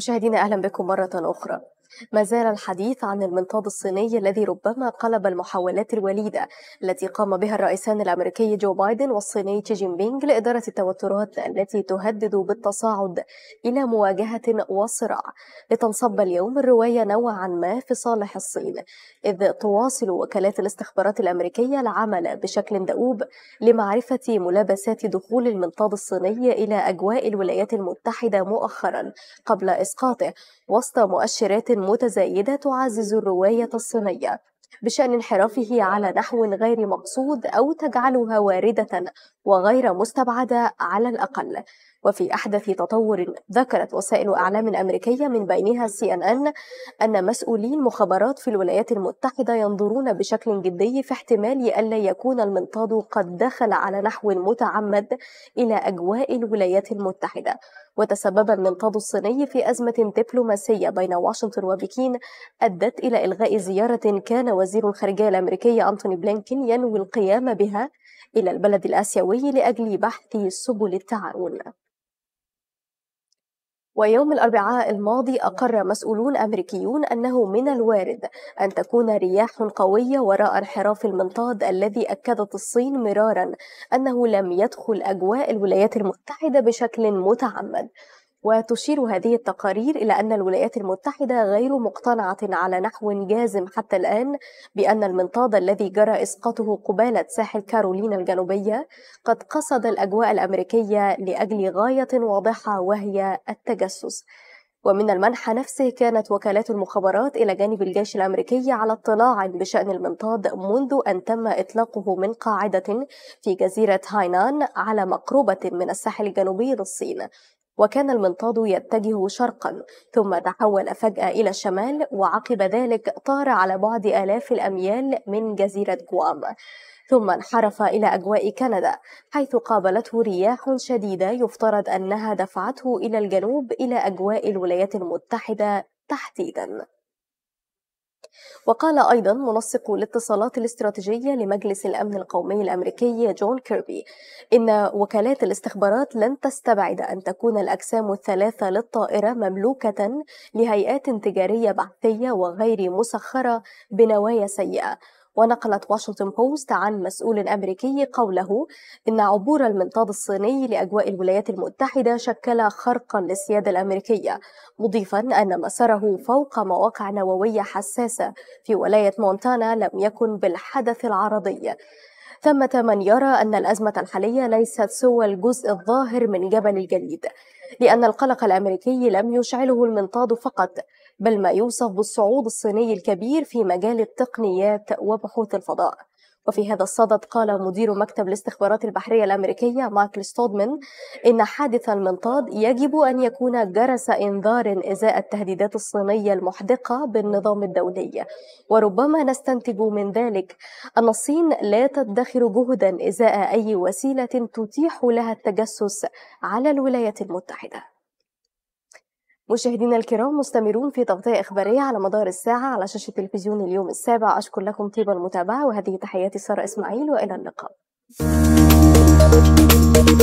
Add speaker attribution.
Speaker 1: مشاهدينا اهلا بكم مره اخرى ما زال الحديث عن المنطاد الصيني الذي ربما قلب المحاولات الوليدة التي قام بها الرئيسان الأمريكي جو بايدن والصيني تشي جين بينغ لإدارة التوترات التي تهدد بالتصاعد إلى مواجهة وصراع لتنصب اليوم الرواية نوعا ما في صالح الصين إذ تواصل وكالات الاستخبارات الأمريكية العمل بشكل دؤوب لمعرفة ملابسات دخول المنطاد الصيني إلى أجواء الولايات المتحدة مؤخرا قبل إسقاطه وسط مؤشرات متزايدة تعزز الرواية الصينية بشأن انحرافه على نحو غير مقصود أو تجعلها واردة وغير مستبعدة على الأقل وفي أحدث تطور ذكرت وسائل أعلام أمريكية من بينها سي أن أن أن مسؤولي المخابرات في الولايات المتحدة ينظرون بشكل جدي في احتمال ألا يكون المنطاد قد دخل على نحو متعمد إلى أجواء الولايات المتحدة وتسبب المنطاد الصيني في أزمة دبلوماسية بين واشنطن وبكين أدت إلى إلغاء زيارة كان وزير الخارجية الأمريكي أنتوني بلينكين ينوي القيام بها إلى البلد الآسيوي الدولي لأجل بحث سبل التعاون ويوم الأربعاء الماضي أقر مسؤولون أمريكيون أنه من الوارد أن تكون رياح قوية وراء انحراف المنطاد الذي أكدت الصين مرارا أنه لم يدخل أجواء الولايات المتحدة بشكل متعمد وتشير هذه التقارير إلى أن الولايات المتحدة غير مقتنعة على نحو جازم حتى الآن بأن المنطاد الذي جرى إسقاطه قبالة ساحل كارولينا الجنوبية قد قصد الأجواء الأمريكية لأجل غاية واضحة وهي التجسس ومن المنحى نفسه كانت وكالات المخابرات إلى جانب الجيش الأمريكي على اطلاع بشأن المنطاد منذ أن تم إطلاقه من قاعدة في جزيرة هاينان على مقربة من الساحل الجنوبي للصين وكان المنطاد يتجه شرقا ثم تحول فجأة إلى الشمال وعقب ذلك طار على بعد آلاف الأميال من جزيرة جوام ثم انحرف إلى أجواء كندا حيث قابلته رياح شديدة يفترض أنها دفعته إلى الجنوب إلى أجواء الولايات المتحدة تحديدا وقال أيضا منسق الاتصالات الاستراتيجية لمجلس الأمن القومي الأمريكي جون كيربي إن وكالات الاستخبارات لن تستبعد أن تكون الأجسام الثلاثة للطائرة مملوكة لهيئات تجارية بعثية وغير مسخرة بنوايا سيئة ونقلت واشنطن بوست عن مسؤول أمريكي قوله إن عبور المنطاد الصيني لأجواء الولايات المتحدة شكل خرقا للسيادة الأمريكية مضيفا أن مساره فوق مواقع نووية حساسة في ولاية مونتانا لم يكن بالحدث العرضي ثمة من يرى أن الأزمة الحالية ليست سوى الجزء الظاهر من جبل الجليد لأن القلق الأمريكي لم يشعله المنطاد فقط بل ما يوصف بالصعود الصيني الكبير في مجال التقنيات وبحوث الفضاء وفي هذا الصدد قال مدير مكتب الاستخبارات البحرية الأمريكية مايكل ستودمن إن حادث المنطاد يجب أن يكون جرس إنذار إزاء التهديدات الصينية المحدقة بالنظام الدولي وربما نستنتج من ذلك أن الصين لا تدخر جهدا إزاء أي وسيلة تتيح لها التجسس على الولايات المتحدة مشاهدينا الكرام مستمرون في تغطية إخبارية على مدار الساعة على شاشة تلفزيون اليوم السابع أشكر لكم طيب المتابعة وهذه تحياتي سارة إسماعيل وإلى اللقاء